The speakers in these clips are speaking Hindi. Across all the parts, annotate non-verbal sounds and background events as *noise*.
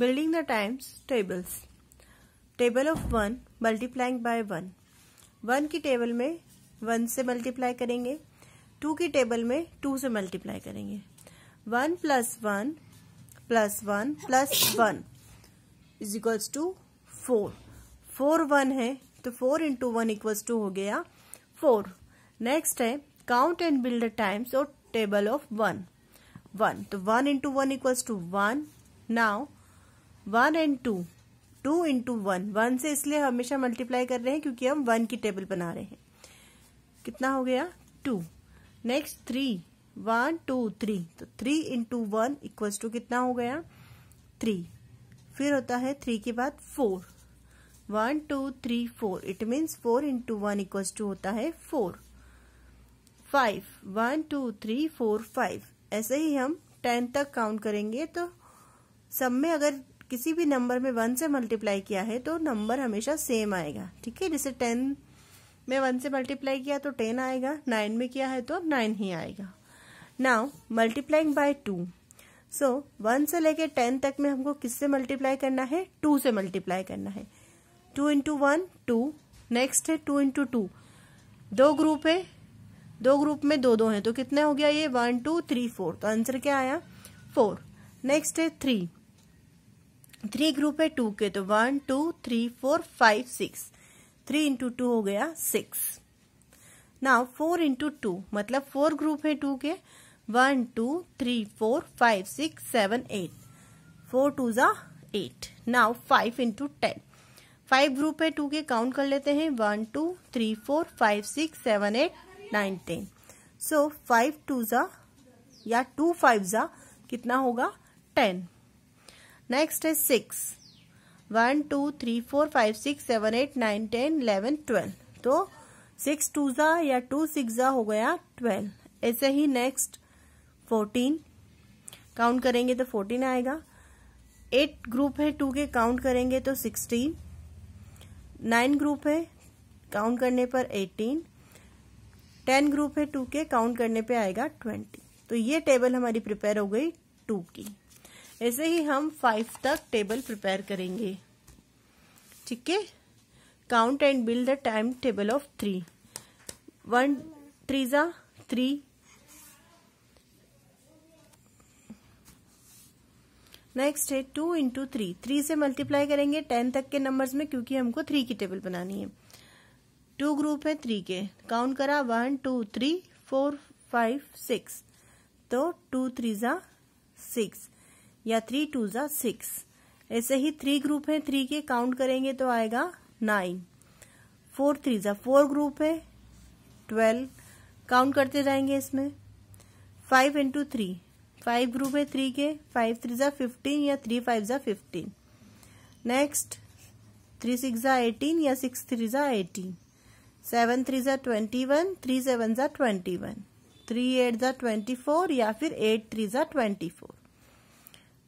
building the times tables table of one multiplying by one one की टेबल में वन से मल्टीप्लाई करेंगे टू की टेबल में टू से मल्टीप्लाई करेंगे one plus one plus one plus one is equals to four four one है तो four into one equals to हो गया फोर नेक्स्ट है काउंट एंड बिल्ड टाइम्स और टेबल ऑफ वन वन तो one into one equals to one now one and to two into one one से इसलिए हमेशा मल्टीप्लाई कर रहे हैं क्योंकि हम वन की टेबल बना रहे हैं कितना हो गया टू नेक्स्ट थ्री तो वन टू थ्री तो three into one equal to कितना हो गया थ्री फिर होता है थ्री के बाद four one two three four it means four into one equal to होता है four five one two three four five ऐसे ही हम टेन तक काउंट करेंगे तो सब में अगर किसी भी नंबर में वन से मल्टीप्लाई किया है तो नंबर हमेशा सेम आएगा ठीक है जैसे टेन में वन से मल्टीप्लाई किया तो टेन आएगा नाइन में किया है तो नाइन ही आएगा now multiplying by two so one से लेके टेन तक में हमको किससे मल्टीप्लाई करना है टू से मल्टीप्लाई करना है two into one two next है टू इंटू टू दो ग्रुप है दो ग्रुप में दो दो हैं तो कितना हो गया ये वन टू थ्री फोर तो आंसर क्या आया फोर नेक्स्ट है थ्री थ्री ग्रुप है टू के तो one two three four five six three into two हो गया six now four into two मतलब फोर ग्रुप है टू के one two three four five six seven eight four two ज़ा eight now five into ten five group है टू के काउंट कर लेते हैं one two three four five six seven eight nine ten so five two ज़ा या टू फाइव ज़ा कितना होगा टेन नेक्स्ट है six one two three four five six seven eight nine ten eleven twelve तो सिक्स टू ज़ा या टू सिक्स ज़ा हो गया ट्वेल्व ऐसे ही नेक्स्ट फोर्टीन काउंट करेंगे तो फोर्टीन आएगा एट ग्रुप है टू के काउंट करेंगे तो सिक्सटीन नाइन ग्रुप है काउंट करने पर एटीन टेन ग्रुप है टू के काउंट करने पे आएगा ट्वेंटी तो ये टेबल हमारी प्रिपेयर हो गई टू की ऐसे ही हम फाइव तक टेबल प्रिपेयर करेंगे ठीक है count and build the time table of three one three जा थ्री नेक्स्ट है टू इंटू थ्री थ्री से मल्टीप्लाई करेंगे टेन तक के नंबर्स में क्योंकि हमको थ्री की टेबल बनानी है टू ग्रुप है थ्री के काउंट करा one two three four five six तो टू थ्री जा सिक्स या थ्री टू ज़ा सिक्स ऐसे ही थ्री ग्रुप है थ्री के काउंट करेंगे तो आएगा नाइन फोर थ्री ज़ा फोर ग्रुप है ट्वेल्व काउंट करते जाएंगे इसमें five into three five group है थ्री के फाइव थ्री ज़ा फिफ्टीन या थ्री फाइव ज़ा फिफ्टीन नेक्स्ट थ्री सिक्स ज़ा एटीन या सिक्स थ्री ज़ा एटीन सेवन थ्री ज़ा ट्वेंटी वन थ्री सेवन ज़ा ट्वेंटी वन थ्री एट ज़ा ट्वेंटी फोर या फिर एट थ्री ज़ा ट्वेंटी फोर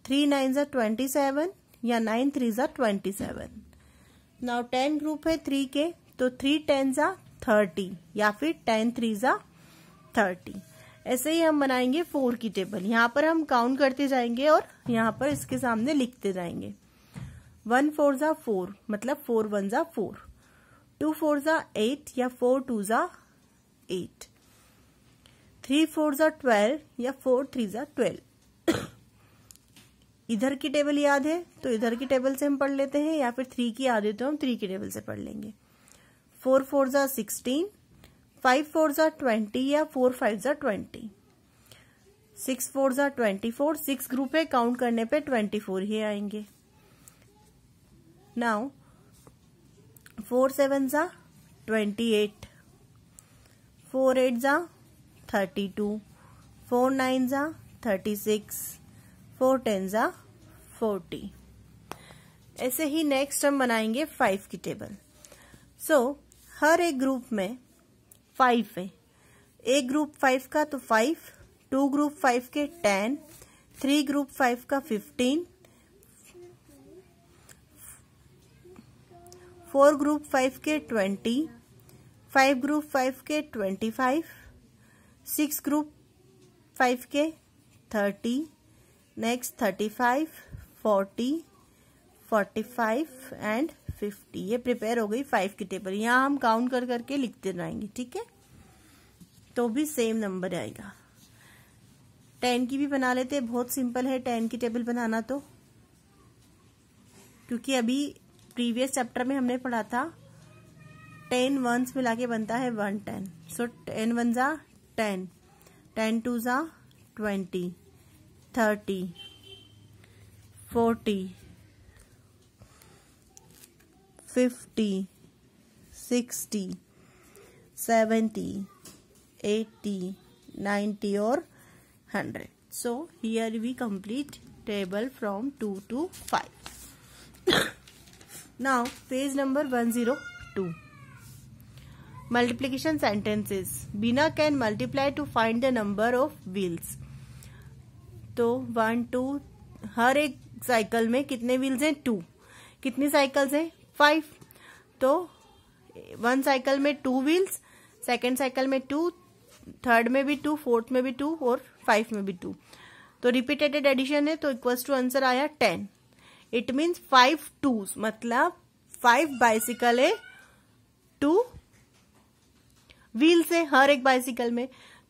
थ्री नाइन ज़ा ट्वेंटी सेवन या नाइन थ्री ज़ा twenty seven now ten group है थ्री के तो थ्री टेन ज़ा थर्टी या फिर टेन थ्री ज़ा थर्टी ऐसे ही हम बनाएंगे फोर की टेबल यहाँ पर हम काउंट करते जाएंगे और यहाँ पर इसके सामने लिखते जाएंगे वन फोर ज़ा फोर मतलब फोर वन ज़ा फोर टू फोर ज़ा एट या फोर टू ज़ा एट थ्री फोर ज़ा ट्वेल्व या फोर थ्री ज़ा ट्वेल्व इधर की टेबल याद है तो इधर की टेबल से हम पढ़ लेते हैं या फिर थ्री की याद है तो हम थ्री की टेबल से पढ़ लेंगे फोर फोर ज़ा सिक्सटीन फाइव फोर ज़ा ट्वेंटी या फोर फाइव ज़ा ट्वेंटी सिक्स फोर ज़ा ट्वेंटी फोर सिक्स ग्रुप है काउंट करने पे ट्वेंटी फोर ही आएंगे नाउ फोर सेवन ज़ा ट्वेंटी एट फोर एट ज़ा थर्टी टू फोर नाइन ज़ा थर्टी सिक्स फोर टेन जा फोर्टी ऐसे ही नेक्स्ट हम बनाएंगे फाइव की टेबल सो so, हर एक ग्रुप में फाइव है एक ग्रुप फाइव का तो फाइव टू ग्रुप फाइव के टेन थ्री ग्रुप फाइव का फिफ्टीन फोर ग्रुप फाइव के ट्वेंटी फाइव ग्रुप फाइव के twenty five six group five के thirty next thirty five forty forty five and fifty ये प्रिपेयर हो गई फाइव की टेबल यहाँ हम काउंट कर करके लिखते रहेंगे ठीक है तो भी सेम नंबर आएगा टेन की भी बना लेते हैं बहुत सिंपल है टेन की टेबल बनाना तो क्योंकि अभी प्रीवियस चैप्टर में हमने पढ़ा था टेन वंस मिला के बनता है one ten so ten one जा टेन टेन टू जा twenty thirty, forty, fifty, sixty, seventy, eighty, ninety, or 100. So here we complete table from 2 to 5. *coughs* now page number 102. Multiplication sentences. Bina can multiply to find the number of wheels. तो वन टू हर एक साइकिल में कितने व्हील्स हैं टू कितनी साइकिल्स हैं फाइव तो वन साइकिल में टू व्हील्स सेकेंड साइकिल में टू थर्ड में भी टू फोर्थ में भी टू और फाइव में भी टू तो रिपीटेटेड एडिशन है तो इक्वल्स टू आंसर आया ten it means five two मतलब फाइव बाइसिकल है टू व्हील्स है हर एक बाइसिकल में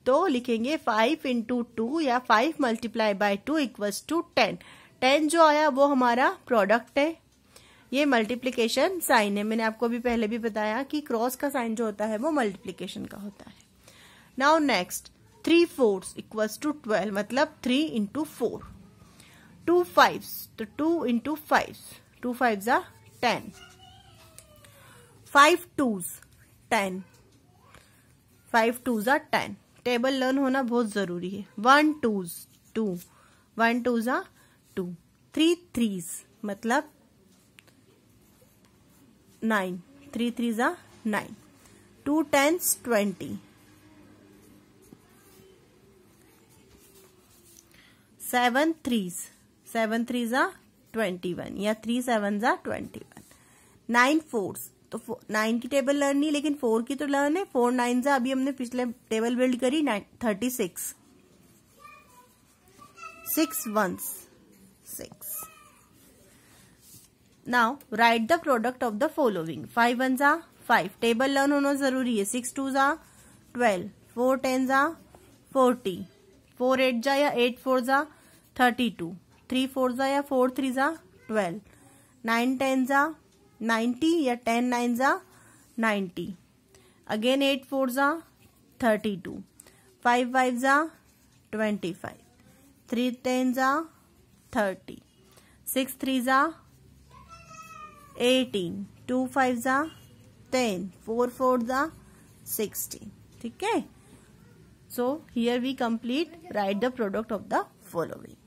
तो लिखेंगे फाइव इंटू टू या five multiply by two equals to ten ten जो आया वो हमारा प्रोडक्ट है ये मल्टीप्लीकेशन साइन है मैंने आपको भी पहले भी बताया कि क्रॉस का साइन जो होता है वो मल्टीप्लीकेशन का होता है now next three fours equals to twelve मतलब three into four two five तो two into five two five जा ten five twos ten five two जा टेन टेबल लर्न होना बहुत जरूरी है one twos two one two जा टू थ्री थ्रीज मतलब नाइन थ्री थ्री जा nine two tens twenty seven threes seven three जा ट्वेंटी वन या थ्री सेवन जा ट्वेंटी वन नाइन फोर्स तो नाइन की टेबल लर्न नहीं लेकिन फोर की तो लर्न है फोर नाइन से अभी हमने पिछले टेबल बिल्ड करी thirty six six one six now right the product of the following five one जा फाइव टेबल लर्न होना जरूरी है सिक्स टू जा ट्वेल्व फोर टेन जा फोर्टी फोर एट जा या एट फोर जा थर्टी टू थ्री फोर जा या फोर थ्री जा ट्वेल्व नाइन टेन जा नाइन्टी या टेन नाइन जा नाइन्टी अगेन एट फोर जा थर्टी टू फाइव फाइव जा ट्वेंटी फाइव थ्री टेन जा थर्टी सिक्स थ्री जा एटीन टू फाइव जा टेन फोर फोर जा सिक्सटीन ठीक है so here we complete right the product of the following